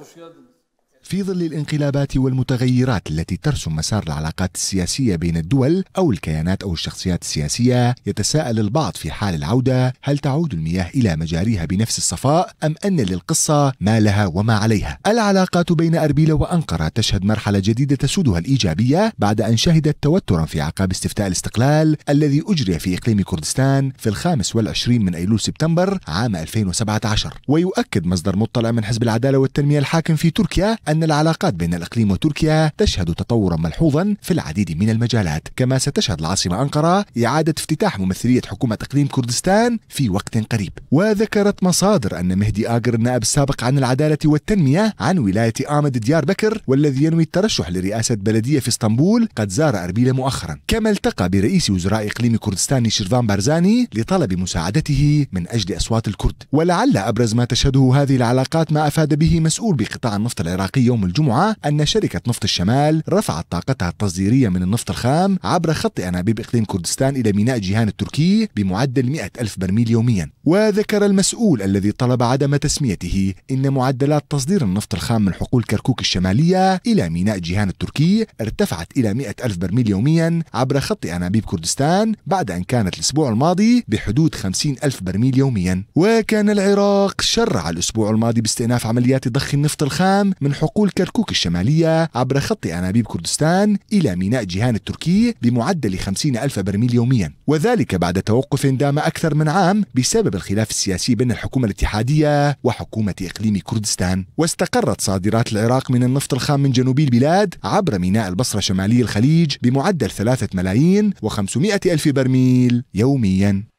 Hoş geldiniz. في ظل الانقلابات والمتغيرات التي ترسم مسار العلاقات السياسية بين الدول أو الكيانات أو الشخصيات السياسية يتساءل البعض في حال العودة هل تعود المياه إلى مجاريها بنفس الصفاء أم أن للقصة ما لها وما عليها العلاقات بين أربيل وأنقرة تشهد مرحلة جديدة تسودها الإيجابية بعد أن شهدت توترا في عقاب استفتاء الاستقلال الذي أجري في إقليم كردستان في الخامس والعشرين من أيلول سبتمبر عام 2017 ويؤكد مصدر مطلع من حزب العدالة والتنمية الحاكم في تركيا أن العلاقات بين الإقليم وتركيا تشهد تطورا ملحوظا في العديد من المجالات كما ستشهد العاصمة أنقرة إعادة افتتاح ممثلية حكومة إقليم كردستان في وقت قريب وذكرت مصادر أن مهدي آجر النائب السابق عن العدالة والتنمية عن ولاية آمد ديار بكر والذي ينوي الترشح لرئاسة بلدية في اسطنبول قد زار أربيل مؤخرا كما التقى برئيس وزراء إقليم كردستان شيرفان بارزاني لطلب مساعدته من أجل أصوات الكرد ولعل أبرز ما تشهده هذه العلاقات ما أفاد به مسؤول بقطاع النفط العراقي تلقي يوم الجمعة أن شركة نفط الشمال رفعت طاقتها التصديرية من النفط الخام عبر خط أنابيب إقليم كردستان إلى ميناء جيهان التركي بمعدل 100 ألف برميل يوميا وذكر المسؤول الذي طلب عدم تسميته إن معدلات تصدير النفط الخام من حقول كركوك الشمالية إلى ميناء جيهان التركي ارتفعت إلى 100 ألف برميل يوميا عبر خط أنابيب كردستان بعد أن كانت الأسبوع الماضي بحدود 50 ألف برميل يوميا وكان العراق شرع الأسبوع الماضي باستئناف عمليات ضخ النفط الخام من حقول عقول كركوك الشمالية عبر خط أنابيب كردستان إلى ميناء جيهان التركي بمعدل 50 ألف برميل يوميا وذلك بعد توقف دام أكثر من عام بسبب الخلاف السياسي بين الحكومة الاتحادية وحكومة إقليم كردستان واستقرت صادرات العراق من النفط الخام من جنوبي البلاد عبر ميناء البصرة شمالي الخليج بمعدل 3 ملايين و500 ألف برميل يوميا